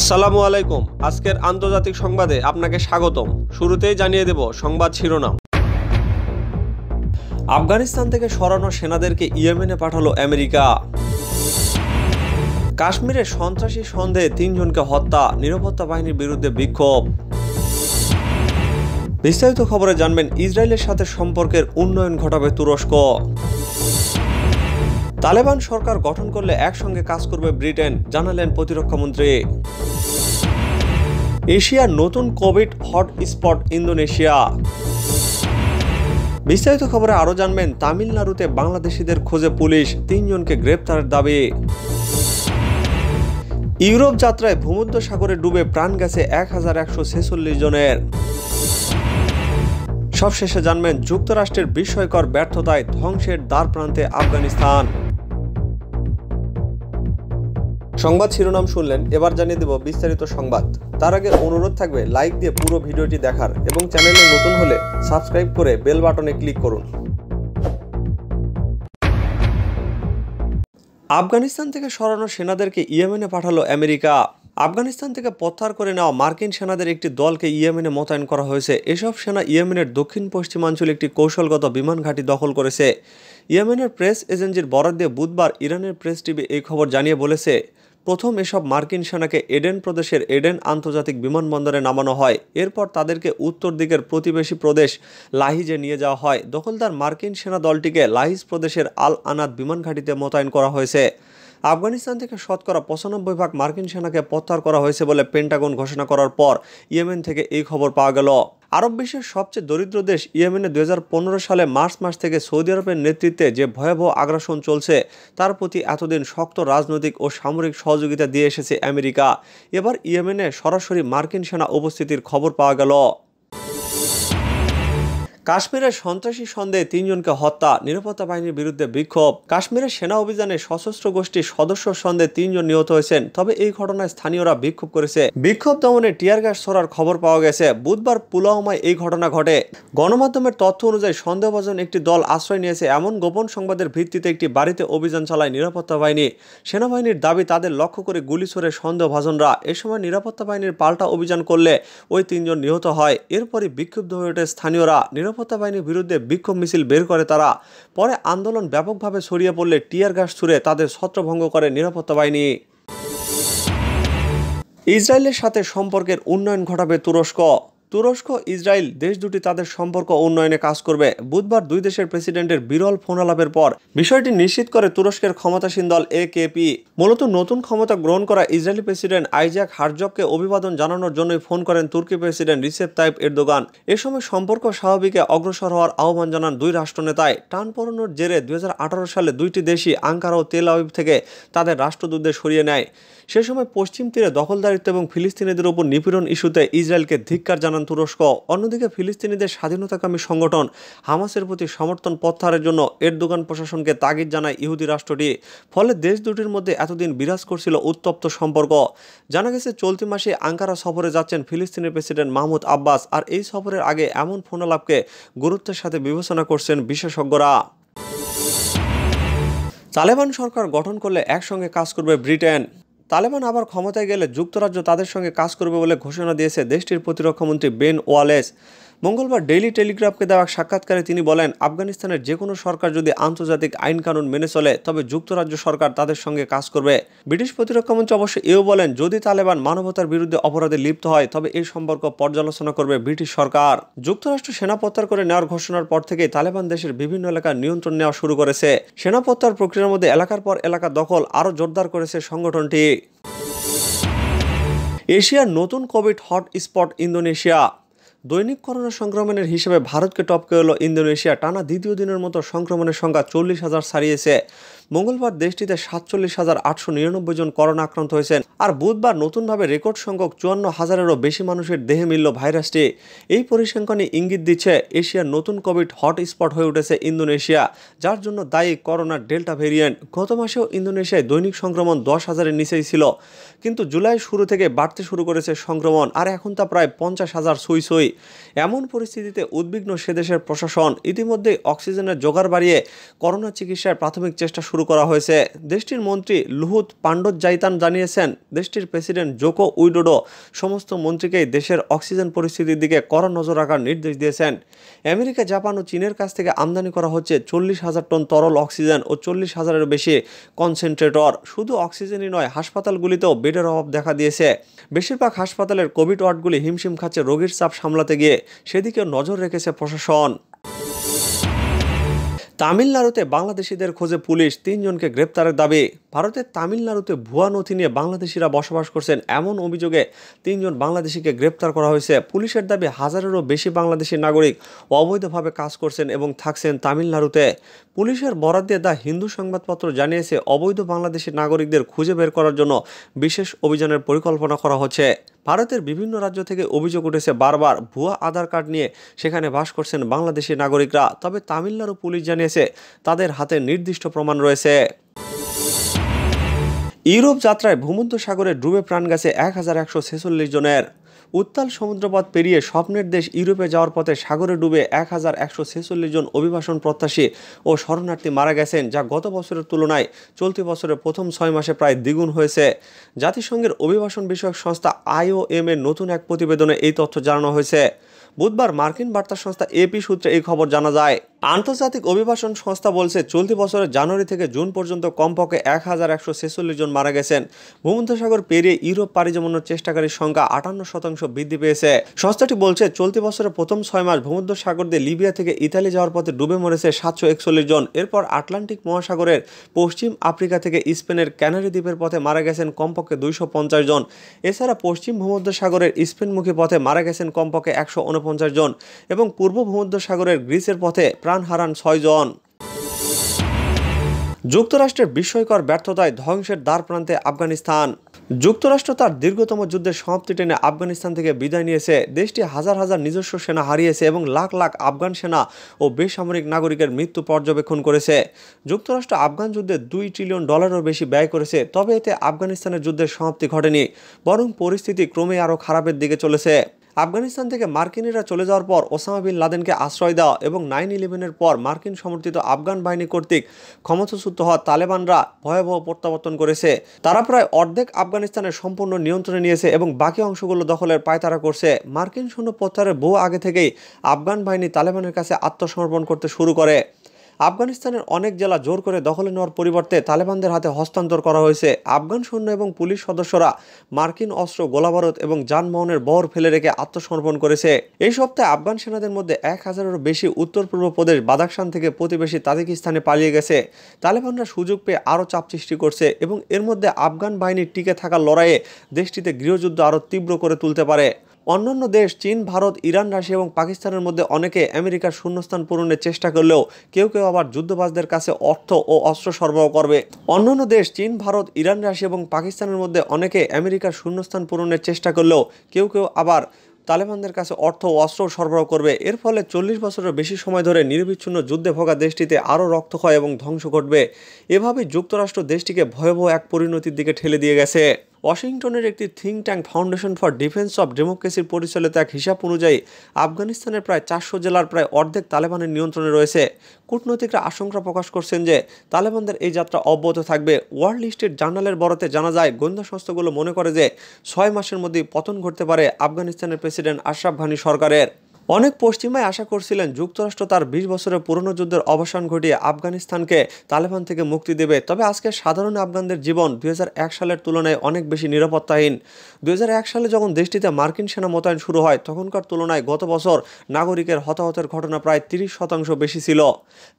আসসালামু আলাইকুম আজকের আন্তর্জাতিক সংবাদে আপনাকে স্বাগতম শুরুতেই জানিয়ে দেব সংবাদ শিরোনাম আফগানিস্তান থেকে সরানো সেনাদেরকে ইয়েমেনে পাঠালো আমেরিকা কাশ্মীরে সন্ত্রাসী সন্দেহে তিনজনকে হত্যা নিরাপত্তা বাহিনীর বিরুদ্ধে বিক্ষোভ বিস্তারিত খবরে জানবেন ইসরায়েলের সাথে সম্পর্কের উন্নয়ন ঘটাবে তুরস্ক তালেবান সরকার গঠন করলে একসঙ্গে কাজ করবে ব্রিটেন জানালেন প্রতিরক্ষামন্ত্রী এশিয়ার নতুন কোভিড হটস্পট ইন্দোনেশিয়া বিস্তারিত খবরে আরও জানবেন তামিলনাড়ুতে বাংলাদেশিদের খোঁজে পুলিশ তিনজনকে গ্রেপ্তারের দাবি ইউরোপ যাত্রায় ভূমধ্য সাগরে ডুবে প্রাণ গেছে এক হাজার একশো ছেচল্লিশ জনের সবশেষে জানবেন যুক্তরাষ্ট্রের বিস্ময়কর ব্যর্থতায় ধ্বংসের দ্বার প্রান্তে আফগানিস্তান সংবাদ শিরোনাম শুনলেন এবার জানিয়ে দেব বিস্তারিত সংবাদ তার আগে অনুরোধ থাকবে লাইক দিয়ে পুরো ভিডিওটি দেখার এবং চ্যানেলে নতুন হলে সাবস্ক্রাইব করে বেল বাটনে ক্লিক করুন আফগানিস্তান থেকে সরানো সেনাদেরকে ইয়েমেনে পাঠালো আমেরিকা আফগানিস্তান থেকে প্রত্যাহার করে নেওয়া মার্কিন সেনাদের একটি দলকে ইয়েমেনে মোতায়েন করা হয়েছে এসব সেনা ইয়েমেনের দক্ষিণ পশ্চিমাঞ্চলে একটি কৌশলগত বিমান ঘাঁটি দখল করেছে ইয়েমেনের প্রেস এজেন্সির বরাদ্দে বুধবার ইরানের প্রেস টিভি এই খবর জানিয়ে বলেছে প্রথম এসব মার্কিন সেনাকে এডেন প্রদেশের এডেন আন্তর্জাতিক বিমানবন্দরে নামানো হয় এরপর তাদেরকে উত্তর দিকের প্রতিবেশী প্রদেশ লাহিজে নিয়ে যাওয়া হয় দখলদার মার্কিন সেনা দলটিকে লাহিজ প্রদেশের আল আনাদ বিমান ঘাঁটিতে মোতায়েন করা হয়েছে আফগানিস্তান থেকে শতকরা পঁচানব্বই ভাগ মার্কিন সেনাকে প্রত্যাহার করা হয়েছে বলে পেন্টাগন ঘোষণা করার পর ইয়েমেন থেকে এই খবর পাওয়া গেল আরব বিশ্বের সবচেয়ে দরিদ্র দেশ ইয়েমেনে দু সালে মার্চ মাস থেকে সৌদি আরবের নেতৃত্বে যে ভয়াবহ আগ্রাসন চলছে তার প্রতি এতদিন শক্ত রাজনৈতিক ও সামরিক সহযোগিতা দিয়ে এসেছে আমেরিকা এবার ইয়েমেনে সরাসরি মার্কিন সেনা উপস্থিতির খবর পাওয়া গেল কাশ্মীরের সন্ত্রাসী সন্দেহে তিনজনকে হত্যা নিরাপত্তা বাহিনীর বিরুদ্ধে বিক্ষোভ কাশ্মীরের সেনা অভিযানে সশস্ত্র গোষ্ঠীর সদস্য সন্দেহে তিনজন নিহত হয়েছেন তবে এই ঘটনায় স্থানীয়রা বিক্ষোভ করেছে বিক্ষোভ দমনে টিয়ার গ্যাস ছড়ার খবর পাওয়া গেছে বুধবার পুলওয়ামায় এই ঘটনা ঘটে গণমাধ্যমের তথ্য অনুযায়ী সন্দেহভাজন একটি দল আশ্রয় নিয়েছে এমন গোপন সংবাদের ভিত্তিতে একটি বাড়িতে অভিযান চালায় নিরাপত্তা বাহিনী সেনাবাহিনীর দাবি তাদের লক্ষ্য করে গুলি ছড়ে সন্দেহভাজনরা এ সময় নিরাপত্তা বাহিনীর পাল্টা অভিযান করলে ওই তিনজন নিহত হয় এরপরই বিক্ষুব্ধ হয়ে ওঠে স্থানীয়রা নিরাপত্তা বাহিনীর বিরুদ্ধে বিক্ষোভ মিছিল বের করে তারা পরে আন্দোলন ব্যাপকভাবে ছড়িয়ে পড়লে টিয়ার গ্যাস ছুড়ে তাদের ছত্রভঙ্গ করে নিরাপত্তা বাহিনী ইসরায়েলের সাথে সম্পর্কের উন্নয়ন ঘটাবে তুরস্ক তুরস্ক ইসরায়েল দেশ দুটি তাদের সম্পর্ক উন্নয়নে কাজ করবে বুধবার দুই দেশের প্রেসিডেন্টের বিরল ফোনালাপের পর বিষয়টি নিশ্চিত করে তুরস্কের ক্ষমতাসীন দল এ কে পি মূলত নতুন ক্ষমতা গ্রহণ করা ইসরায়েলি প্রেসিডেন্ট আইজাক হারজককে অভিবাদন জানানোর জন্যই ফোন করেন তুর্কি প্রেসিডেন্ট রিসেপ তাইপ এরদোগান এ সময় সম্পর্ক স্বাভাবিকে অগ্রসর হওয়ার আহ্বান জানান দুই রাষ্ট্রনেতায় টান পড়ানোর জেরে দুই সালে দুইটি দেশই আঙ্কারা ও তেল আবিব থেকে তাদের রাষ্ট্রদূতদের সরিয়ে নেয় সে সময় পশ্চিম তীরে দখলদারিত্ব এবং ফিলিস্তিনিদের উপর নিপীড়ন ইস্যুতে ইসরায়েলকে ধিক্কার জানান তুরস্ক অন্যদিকে ফিলিস্তিনিদের স্বাধীনতাকামী সংগঠন হামাসের প্রতি সমর্থন প্রত্যাহারের জন্য এর দোকান প্রশাসনকে তাগিদ জানায় ইহুদি রাষ্ট্রটি ফলে দেশ দুটির মধ্যে এতদিন বিরাজ করছিল উত্তপ্ত সম্পর্ক জানা গেছে চলতি মাসে আঙ্কারা সফরে যাচ্ছেন ফিলিস্তিনের প্রেসিডেন্ট মাহমুদ আব্বাস আর এই সফরের আগে এমন ফোনালাপকে গুরুত্বের সাথে বিবেচনা করছেন বিশেষজ্ঞরা তালেবান সরকার গঠন করলে একসঙ্গে কাজ করবে ব্রিটেন তালেবান আবার ক্ষমতায় গেলে যুক্তরাজ্য তাদের সঙ্গে কাজ করবে বলে ঘোষণা দিয়েছে দেশটির প্রতিরক্ষামন্ত্রী বেন ওয়ালেস মঙ্গলবার ডেইলি টেলিগ্রাফকে দেওয়া সাক্ষাৎকারে তিনি বলেন আফগানিস্তানের যে কোনো সরকার যদি আন্তর্জাতিক আইন কানুন মেনে চলে তবে যুক্তরাজ্য সরকার তাদের সঙ্গে কাজ করবে ব্রিটিশ প্রতিরক্ষামন্ত্রী অবশ্য এও বলেন যদি তালেবান মানবতার বিরুদ্ধে অপরাধে লিপ্ত হয় তবে এই সম্পর্ক পর্যালোচনা করবে ব্রিটিশ সরকার যুক্তরাষ্ট্র সেনা করে নেওয়ার ঘোষণার পর থেকে তালেবান দেশের বিভিন্ন এলাকা নিয়ন্ত্রণ নেওয়া শুরু করেছে সেনা প্রক্রিয়ার মধ্যে এলাকার পর এলাকা দখল আরও জোরদার করেছে সংগঠনটি এশিয়ার নতুন কোভিড হট স্পট ইন্দোনেশিয়া দৈনিক করোনা সংক্রমণের হিসেবে ভারতকে টপকে এলো ইন্দোনেশিয়া টানা দ্বিতীয় দিনের মতো সংক্রমণের সংখ্যা চল্লিশ হাজার ছাড়িয়েছে মঙ্গলবার দেশটিতে সাতচল্লিশ হাজার আটশো নিরানব্বই জন করোনা আক্রান্ত হয়েছেন আর বুধবার নতুনভাবে রেকর্ড সংখ্যক চুয়ান্ন হাজারেরও বেশি মানুষের দেহে মিলল ভাইরাসটি এই পরিসংখ্যানে ইঙ্গিত দিচ্ছে এশিয়ার নতুন কোভিড হটস্পট হয়ে উঠেছে ইন্দোনেশিয়া যার জন্য দায়ী করোনার ডেল্টা ভেরিয়েন্ট গত মাসেও ইন্দোনেশিয়ায় দৈনিক সংক্রমণ দশ হাজারের নিচেই ছিল কিন্তু জুলাই শুরু থেকে বাড়তে শুরু করেছে সংক্রমণ আর এখন তা প্রায় পঞ্চাশ হাজার সই সই এমন পরিস্থিতিতে উদ্বিগ্ন সেদেশের প্রশাসন ইতিমধ্যেই অক্সিজেনের জোগাড় বাড়িয়ে করোনা চিকিৎসার প্রাথমিক চেষ্টা শুরু শুরু করা হয়েছে দেশটির মন্ত্রী লুহুত পাণ্ডব জাইতান জানিয়েছেন দেশটির প্রেসিডেন্ট জোকো উইডোডো সমস্ত মন্ত্রীকেই দেশের অক্সিজেন পরিস্থিতির দিকে কড়া নজর রাখার নির্দেশ দিয়েছেন আমেরিকা জাপান ও চীনের কাছ থেকে আমদানি করা হচ্ছে চল্লিশ হাজার টন তরল অক্সিজেন ও চল্লিশ হাজারের বেশি কনসেন্ট্রেটর শুধু অক্সিজেনই নয় হাসপাতালগুলিতেও বেডের অভাব দেখা দিয়েছে বেশিরভাগ হাসপাতালের কোভিড ওয়ার্ডগুলি হিমশিম খাচ্ছে রোগীর চাপ সামলাতে গিয়ে সেদিকেও নজর রেখেছে প্রশাসন তামিলনাড়ুতে বাংলাদেশিদের খোঁজে পুলিশ তিনজনকে গ্রেপ্তারের দাবি ভারতের তামিলনাড়ুতে ভুয়া নথি নিয়ে বাংলাদেশিরা বসবাস করছেন এমন অভিযোগে তিনজন বাংলাদেশিকে গ্রেপ্তার করা হয়েছে পুলিশের দাবি হাজারেরও বেশি বাংলাদেশি নাগরিক অবৈধভাবে কাজ করছেন এবং থাকছেন তামিলনাড়ুতে পুলিশের বরাদ দিয়ে দ্য হিন্দু সংবাদপত্র জানিয়েছে অবৈধ বাংলাদেশি নাগরিকদের খুঁজে বের করার জন্য বিশেষ অভিযানের পরিকল্পনা করা হচ্ছে ভারতের বিভিন্ন রাজ্য থেকে অভিযোগ উঠেছে বারবার ভুয়া আধার কার্ড নিয়ে সেখানে বাস করছেন বাংলাদেশি নাগরিকরা তবে তামিলনাড়ু পুলিশ জানিয়েছে তাদের হাতে নির্দিষ্ট প্রমাণ রয়েছে ইউরোপ যাত্রায় ভূমধ্য সাগরে ডুবে প্রাণ গেছে এক হাজার একশো ছেচল্লিশ জনের উত্তাল সমুদ্রপথ পেরিয়ে স্বপ্নের দেশ ইউরোপে যাওয়ার পথে সাগরে ডুবে এক হাজার একশো ছেচল্লিশ জন অভিবাসন প্রত্যাশী ও শরণার্থী মারা গেছেন যা গত বছরের তুলনায় চলতি বছরের প্রথম ছয় মাসে প্রায় দ্বিগুণ হয়েছে জাতিসংঘের অভিবাসন বিষয়ক সংস্থা আইওএম এর নতুন এক প্রতিবেদনে এই তথ্য জানানো হয়েছে বুধবার মার্কিন বার্তা সংস্থা এপি সূত্রে এই খবর জানা যায় আন্তর্জাতিক অভিবাসন সংস্থা বলছে চলতি বছরের জানুয়ারি থেকে জুন পর্যন্ত কমপক্ষে এক হাজার একশো ছেচল্লিশ জন মারা গেছেন ভূমধ্যসাগর পেরিয়ে ইউরোপ পাড়ি জমানোর চেষ্টাকারীর সংখ্যা আটান্ন শতাংশ বৃদ্ধি পেয়েছে সংস্থাটি বলছে চলতি বছরের প্রথম ছয় মাস ভূমধ্যসাগর দিয়ে লিবিয়া থেকে ইতালি যাওয়ার পথে ডুবে মরেছে সাতশো একচল্লিশ জন এরপর আটলান্টিক মহাসাগরের পশ্চিম আফ্রিকা থেকে স্পেনের ক্যানারি দ্বীপের পথে মারা গেছেন কমপক্ষে দুইশো পঞ্চাশ জন এছাড়া পশ্চিম ভূমধ্যসাগরের স্পেনমুখী পথে মারা গেছেন কমপক্ষে একশো উনপঞ্চাশ জন এবং পূর্ব ভূমধ্যসাগরের গ্রিসের পথে প্রাণ হারান ছয়জন যুক্তরাষ্ট্রের বিস্ময়কর ব্যর্থতায় ধ্বংসের দ্বার প্রান্তে আফগানিস্তান যুক্তরাষ্ট্র তার দীর্ঘতম যুদ্ধের সমাপ্তি টেনে আফগানিস্তান থেকে বিদায় নিয়েছে দেশটি হাজার হাজার নিজস্ব সেনা হারিয়েছে এবং লাখ লাখ আফগান সেনা ও বেসামরিক নাগরিকের মৃত্যু পর্যবেক্ষণ করেছে যুক্তরাষ্ট্র আফগান যুদ্ধে দুই ট্রিলিয়ন ডলারও বেশি ব্যয় করেছে তবে এতে আফগানিস্তানের যুদ্ধের সমাপ্তি ঘটেনি বরং পরিস্থিতি ক্রমে আরও খারাপের দিকে চলেছে আফগানিস্তান থেকে মার্কিনিরা চলে যাওয়ার পর ওসামা বিন লাদেনকে আশ্রয় দেওয়া এবং নাইন ইলেভেনের পর মার্কিন সমর্থিত আফগান বাহিনী কর্তৃক ক্ষমতাচ্যুত হওয়া তালেবানরা ভয়াবহ প্রত্যাবর্তন করেছে তারা প্রায় অর্ধেক আফগানিস্তানের সম্পূর্ণ নিয়ন্ত্রণে নিয়েছে এবং বাকি অংশগুলো দখলের পায়তারা করছে মার্কিন সৈন্য প্রত্যাহারের বহু আগে থেকেই আফগান বাহিনী তালেবানের কাছে আত্মসমর্পণ করতে শুরু করে আফগানিস্তানের অনেক জেলা জোর করে দখলে নেওয়ার পরিবর্তে তালেবানদের হাতে হস্তান্তর করা হয়েছে আফগান সৈন্য এবং পুলিশ সদস্যরা মার্কিন অস্ত্র গোলাবারত এবং যানবাহনের বহর ফেলে রেখে আত্মসমর্পণ করেছে এই সপ্তাহে আফগান সেনাদের মধ্যে এক হাজারেরও বেশি উত্তর পূর্ব প্রদেশ বাদাকশান থেকে প্রতিবেশী তাজিকিস্তানে পালিয়ে গেছে তালেবানরা সুযোগ পেয়ে আরও চাপ সৃষ্টি করছে এবং এর মধ্যে আফগান বাহিনীর টিকে থাকার লড়াইয়ে দেশটিতে গৃহযুদ্ধ আরও তীব্র করে তুলতে পারে অন্যান্য দেশ চীন ভারত ইরান রাশিয়া এবং পাকিস্তানের মধ্যে অনেকে আমেরিকার শূন্যস্থান পূরণের চেষ্টা করলেও কেউ কেউ আবার যুদ্ধবাজদের কাছে অর্থ ও অস্ত্র সরবরাহ করবে অন্যান্য দেশ চীন ভারত ইরান রাশিয়া এবং পাকিস্তানের মধ্যে অনেকে আমেরিকার শূন্যস্থান পূরণের চেষ্টা করলেও কেউ কেউ আবার তালেবানদের কাছে অর্থ ও অস্ত্র সরবরাহ করবে এর ফলে চল্লিশ বছরের বেশি সময় ধরে নিরবিচ্ছিন্ন যুদ্ধে ভোগা দেশটিতে আরও রক্তক্ষয় এবং ধ্বংস ঘটবে এভাবেই যুক্তরাষ্ট্র দেশটিকে ভয়াবহ এক পরিণতির দিকে ঠেলে দিয়ে গেছে ওয়াশিংটনের একটি think tank Foundation for Defense of ডেমোক্রেসির পরিচালিত এক হিসাব অনুযায়ী আফগানিস্তানের প্রায় চারশো জেলার প্রায় অর্ধেক তালেবানের নিয়ন্ত্রণে রয়েছে কূটনৈতিকরা আশঙ্কা প্রকাশ করছেন যে তালেবানদের এই যাত্রা অব্যাহত থাকবে ওয়ার্ল্ড লিস্টের জার্নালের বরাতে জানা যায় গোয়েন্দা সংস্থাগুলো মনে করে যে ছয় মাসের মধ্যে পতন ঘটতে পারে আফগানিস্তানের প্রেসিডেন্ট আশরাফ ঘানি সরকারের অনেক পশ্চিমায় আশা করছিলেন যুক্তরাষ্ট্র তার বিশ বছরের পুরনো যুদ্ধের অবসান ঘটিয়ে আফগানিস্তানকে তালেবান থেকে মুক্তি দেবে তবে আজকে সাধারণ আফগানদের জীবন দুই সালের তুলনায় অনেক বেশি নিরাপত্তাহীন দুই সালে যখন দেশটিতে মার্কিন সেনা মোতায়েন শুরু হয় তখনকার তুলনায় গত বছর নাগরিকের হতাহতের ঘটনা প্রায় তিরিশ শতাংশ বেশি ছিল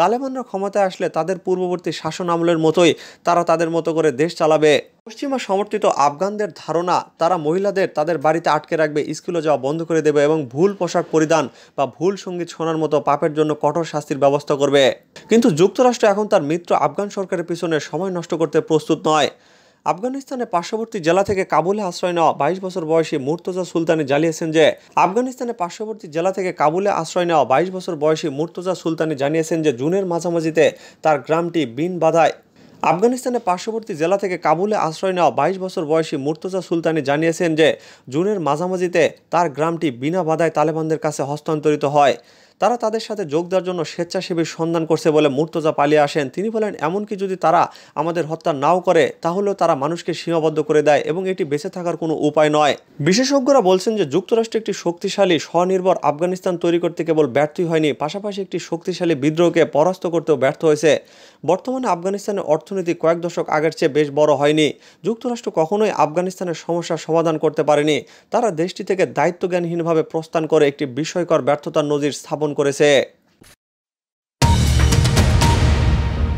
তালেবানরা ক্ষমতায় আসলে তাদের পূর্ববর্তী শাসন আমলের মতোই তারা তাদের মতো করে দেশ চালাবে পশ্চিমা সমর্থিত আফগানদের ধারণা তারা মহিলাদের তাদের বাড়িতে আটকে রাখবে স্কুলে যাওয়া বন্ধ করে দেবে এবং ভুল পোশাক পরিধান বা ভুল সঙ্গীত শোনার মতো পাপের জন্য কঠোর শাস্তির ব্যবস্থা করবে কিন্তু যুক্তরাষ্ট্র এখন তার মিত্র আফগান সরকারের পিছনে সময় নষ্ট করতে প্রস্তুত নয় আফগানিস্তানের পার্শ্ববর্তী জেলা থেকে কাবুলে আশ্রয় নেওয়া বাইশ বছর বয়সী মুর্তজা সুলতানি জানিয়েছেন যে আফগানিস্তানের পার্শ্ববর্তী জেলা থেকে কাবুলে আশ্রয় নেওয়া বাইশ বছর বয়সী মুর্তজা সুলতানি জানিয়েছেন যে জুনের মাঝামাঝিতে তার গ্রামটি বিন বাধায় আফগানিস্তানের পার্শ্ববর্তী জেলা থেকে কাবুলে আশ্রয় নেওয়া বাইশ বছর বয়সী মুর্তজা সুলতানি জানিয়েছেন যে জুনের মাঝামাঝিতে তার গ্রামটি বিনা বাধায় তালেবানদের কাছে হস্তান্তরিত হয় তারা তাদের সাথে যোগ দেওয়ার জন্য স্বেচ্ছাসেবীর সন্ধান করছে বলে মুর্তজা পালিয়ে আসেন তিনি বলেন এমনকি যদি তারা আমাদের হত্যা নাও করে তাহলেও তারা মানুষকে সীমাবদ্ধ করে দেয় এবং এটি বেঁচে থাকার কোনো উপায় নয় বিশেষজ্ঞরা বলছেন যে যুক্তরাষ্ট্র একটি শক্তিশালী স্বনির্ভর আফগানিস্তান তৈরি করতে কেবল ব্যর্থই হয়নি পাশাপাশি একটি শক্তিশালী বিদ্রোহকে পরাস্ত করতেও ব্যর্থ হয়েছে বর্তমানে আফগানিস্তানের অর্থনীতি কয়েক দশক আগের চেয়ে বেশ বড় হয়নি যুক্তরাষ্ট্র কখনোই আফগানিস্তানের সমস্যা সমাধান করতে পারেনি তারা দেশটি থেকে দায়িত্বজ্ঞানহীনভাবে প্রস্থান করে একটি বিষয়কর ব্যর্থতার নজির স্থাপন স্থাপন করেছে